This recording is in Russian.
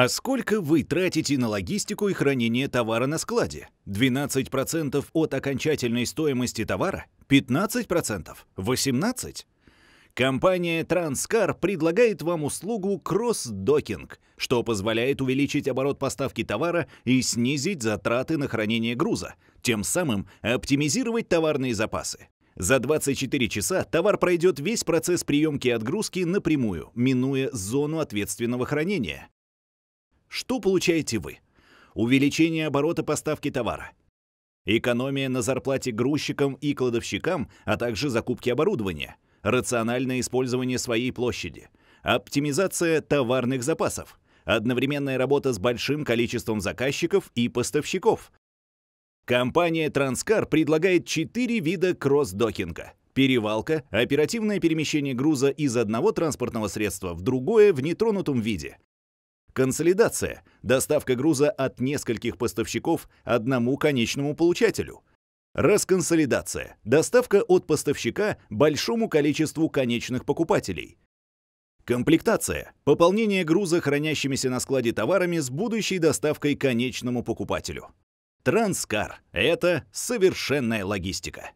А сколько вы тратите на логистику и хранение товара на складе? 12% от окончательной стоимости товара? 15%? 18%? Компания Transcar предлагает вам услугу кросс-докинг, что позволяет увеличить оборот поставки товара и снизить затраты на хранение груза, тем самым оптимизировать товарные запасы. За 24 часа товар пройдет весь процесс приемки и отгрузки напрямую, минуя зону ответственного хранения. Что получаете вы? Увеличение оборота поставки товара. Экономия на зарплате грузчикам и кладовщикам, а также закупки оборудования. Рациональное использование своей площади. Оптимизация товарных запасов. Одновременная работа с большим количеством заказчиков и поставщиков. Компания Транскар предлагает четыре вида кросс-докинга. Перевалка, оперативное перемещение груза из одного транспортного средства в другое в нетронутом виде, Консолидация – доставка груза от нескольких поставщиков одному конечному получателю. Расконсолидация – доставка от поставщика большому количеству конечных покупателей. Комплектация – пополнение груза хранящимися на складе товарами с будущей доставкой конечному покупателю. Транскар – это совершенная логистика.